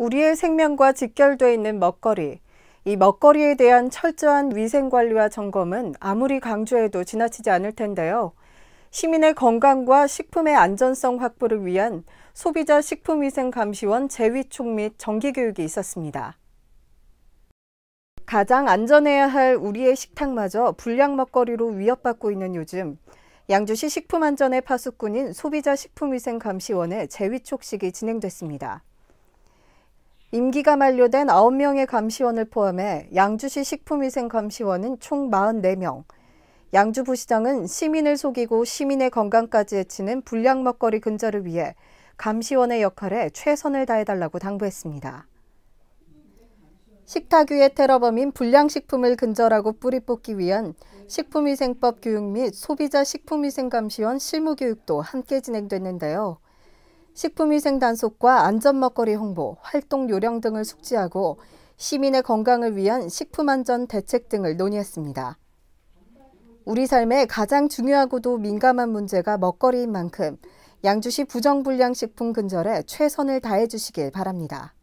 우리의 생명과 직결되어 있는 먹거리, 이 먹거리에 대한 철저한 위생관리와 점검은 아무리 강조해도 지나치지 않을 텐데요. 시민의 건강과 식품의 안전성 확보를 위한 소비자 식품위생감시원 재위촉 및 정기교육이 있었습니다. 가장 안전해야 할 우리의 식탁마저 불량 먹거리로 위협받고 있는 요즘 양주시 식품안전의 파수꾼인 소비자 식품위생감시원의 재위촉식이 진행됐습니다. 임기가 만료된 9명의 감시원을 포함해 양주시 식품위생감시원은 총 44명, 양주 부시장은 시민을 속이고 시민의 건강까지 해치는 불량 먹거리 근절을 위해 감시원의 역할에 최선을 다해달라고 당부했습니다. 식탁 위의 테러범인 불량식품을 근절하고 뿌리 뽑기 위한 식품위생법 교육 및 소비자 식품위생감시원 실무교육도 함께 진행됐는데요. 식품위생 단속과 안전먹거리 홍보, 활동 요령 등을 숙지하고 시민의 건강을 위한 식품안전 대책 등을 논의했습니다. 우리 삶의 가장 중요하고도 민감한 문제가 먹거리인 만큼 양주시 부정불량식품 근절에 최선을 다해 주시길 바랍니다.